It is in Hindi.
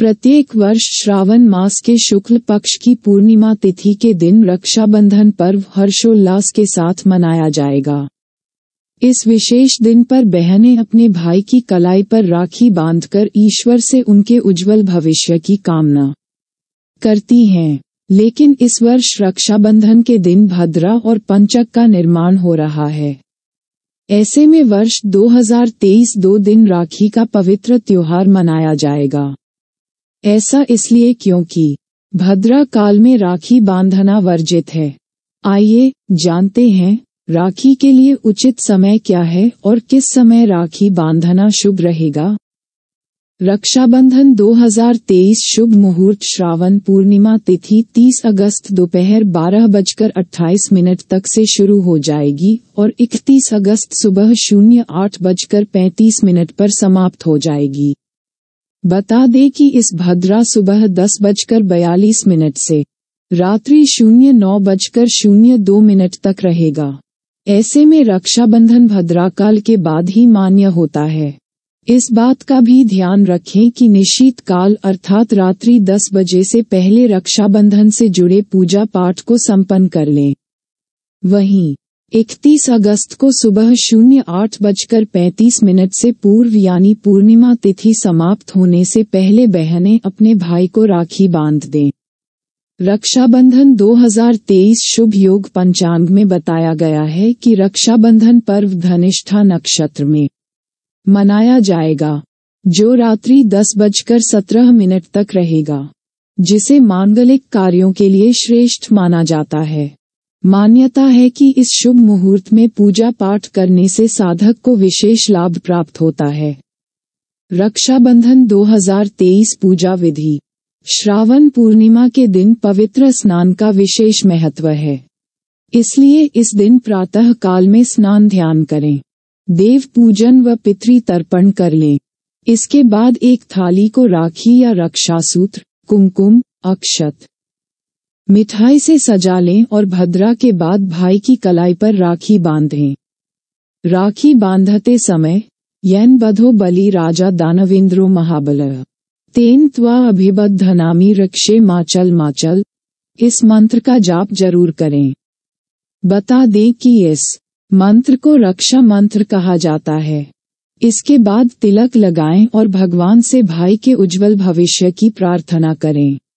प्रत्येक वर्ष श्रावण मास के शुक्ल पक्ष की पूर्णिमा तिथि के दिन रक्षाबंधन पर्व हर्षोल्लास के साथ मनाया जाएगा इस विशेष दिन पर बहनें अपने भाई की कलाई पर राखी बांधकर ईश्वर से उनके उज्जवल भविष्य की कामना करती हैं लेकिन इस वर्ष रक्षाबंधन के दिन भद्रा और पंचक का निर्माण हो रहा है ऐसे में वर्ष 2023 दो दिन राखी का पवित्र त्योहार मनाया जाएगा ऐसा इसलिए क्योंकि भद्रा काल में राखी बांधना वर्जित है आइए जानते हैं राखी के लिए उचित समय क्या है और किस समय राखी बांधना शुभ रहेगा रक्षाबंधन 2023 शुभ मुहूर्त श्रावण पूर्णिमा तिथि 30 अगस्त दोपहर बारह बजकर अट्ठाईस मिनट तक से शुरू हो जाएगी और 31 अगस्त सुबह शून्य आठ बजकर पैंतीस मिनट पर समाप्त हो जाएगी बता दें कि इस भद्रा सुबह दस बजकर बयालीस मिनट से रात्रि शून्य नौ बजकर शून्य दो मिनट तक रहेगा ऐसे में रक्षाबंधन भद्राकाल के बाद ही मान्य होता है इस बात का भी ध्यान रखें कि निश्चित काल अर्थात रात्रि दस बजे से पहले रक्षाबंधन से जुड़े पूजा पाठ को संपन्न कर लें वहीं इकतीस अगस्त को सुबह शून्य आठ बजकर पैंतीस मिनट से पूर्व यानी पूर्णिमा तिथि समाप्त होने से पहले बहनें अपने भाई को राखी बांध दें रक्षाबंधन 2023 शुभ योग पंचांग में बताया गया है कि रक्षाबंधन पर्व धनिष्ठा नक्षत्र में मनाया जाएगा जो रात्रि दस बजकर सत्रह मिनट तक रहेगा जिसे मांगलिक कार्यों के लिए श्रेष्ठ माना जाता है मान्यता है कि इस शुभ मुहूर्त में पूजा पाठ करने से साधक को विशेष लाभ प्राप्त होता है रक्षाबंधन 2023 पूजा विधि श्रावण पूर्णिमा के दिन पवित्र स्नान का विशेष महत्व है इसलिए इस दिन प्रातः काल में स्नान ध्यान करें देव पूजन व पितरी तर्पण कर लें इसके बाद एक थाली को राखी या रक्षा सूत्र कुमकुम अक्षत मिठाई से सजा लें और भद्रा के बाद भाई की कलाई पर राखी बांधें राखी बांधते समय यन बधो बलि राजा दानविंद्रो महाबल तेन त्वा अभिबद धनामी रक्षे माचल माचल इस मंत्र का जाप जरूर करें बता दें कि इस मंत्र को रक्षा मंत्र कहा जाता है इसके बाद तिलक लगाएं और भगवान से भाई के उज्जवल भविष्य की प्रार्थना करें